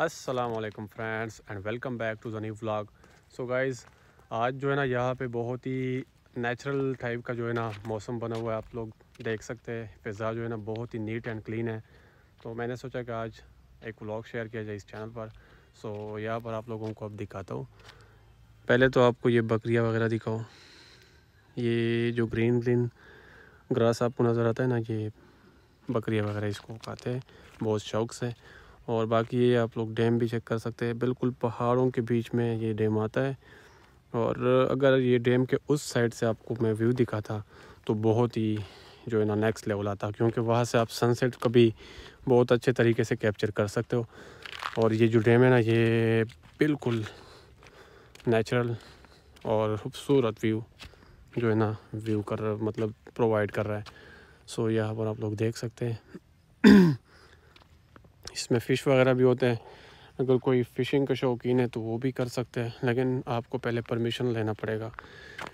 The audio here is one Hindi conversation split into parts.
Aslam friends and welcome back to the new vlog so guys आज जो है ना यहाँ पे बहुत ही नेचुरल टाइप का जो है ना मौसम बना हुआ है आप लोग देख सकते हैं फिज़ा जो है ना बहुत ही नीट एंड क्लीन है तो मैंने सोचा कि आज एक व्लॉग शेयर किया जाए इस चैनल पर सो so, यहाँ पर आप लोगों को अब दिखाता हूँ पहले तो आपको ये बकरियाँ वगैरह दिखाओ ये जो ग्रीन ग्रीन ग्रास आपको नज़र आता है ना ये बकरियाँ वगैरह इसको खाते हैं बहुत शौक से और बाकी ये आप लोग डैम भी चेक कर सकते हैं बिल्कुल पहाड़ों के बीच में ये डैम आता है और अगर ये डैम के उस साइड से आपको मैं व्यू दिखा था तो बहुत ही जो है ना नेक्स्ट लेवल आता क्योंकि वहाँ से आप सनसेट कभी भी बहुत अच्छे तरीके से कैप्चर कर सकते हो और ये जो डैम है ना ये बिल्कुल नेचुरल और खूबसूरत व्यू जो है ना व्यू कर मतलब प्रोवाइड कर रहा है सो यहाँ पर आप लोग देख सकते हैं इसमें फ़िश वगैरह भी होते हैं अगर कोई फ़िशिंग का शौकीन है तो वो भी कर सकते हैं लेकिन आपको पहले परमिशन लेना पड़ेगा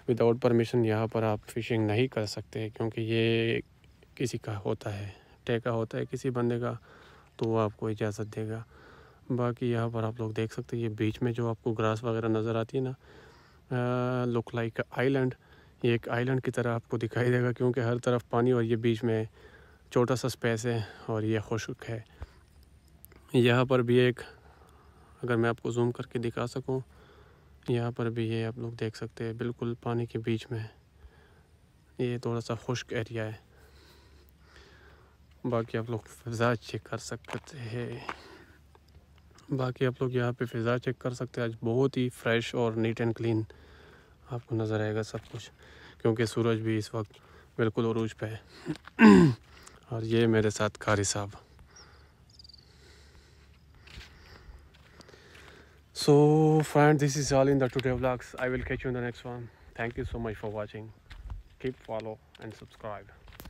विदाउट परमिशन यहाँ पर आप फ़िशिंग नहीं कर सकते क्योंकि ये किसी का होता है ठेका होता है किसी बंदे का तो वो आपको इजाज़त देगा बाकी यहाँ पर आप लोग देख सकते हैं ये बीच में जो आपको ग्रास वगैरह नज़र आती है ना लुक लाइक आइलैंड ये एक आइलैंड की तरह आपको दिखाई देगा क्योंकि हर तरफ पानी और ये बीच में छोटा सा स्पेस है और ये खुशक है यहाँ पर भी एक अगर मैं आपको जूम करके दिखा सकूँ यहाँ पर भी ये आप लोग देख सकते हैं बिल्कुल पानी के बीच में है ये थोड़ा सा खुश्क एरिया है बाकी आप लोग फ़िज़ा चेक कर सकते हैं बाकी आप लोग यहाँ पे फ़िज़ा चेक कर सकते हैं आज बहुत ही फ्रेश और नीट एंड क्लीन आपको नज़र आएगा सब कुछ क्योंकि सूरज भी इस वक्त बिल्कुल अरूज पे है और ये मेरे साथ कारी साहब so friend this is all in the today vlogs i will catch you in the next one thank you so much for watching keep follow and subscribe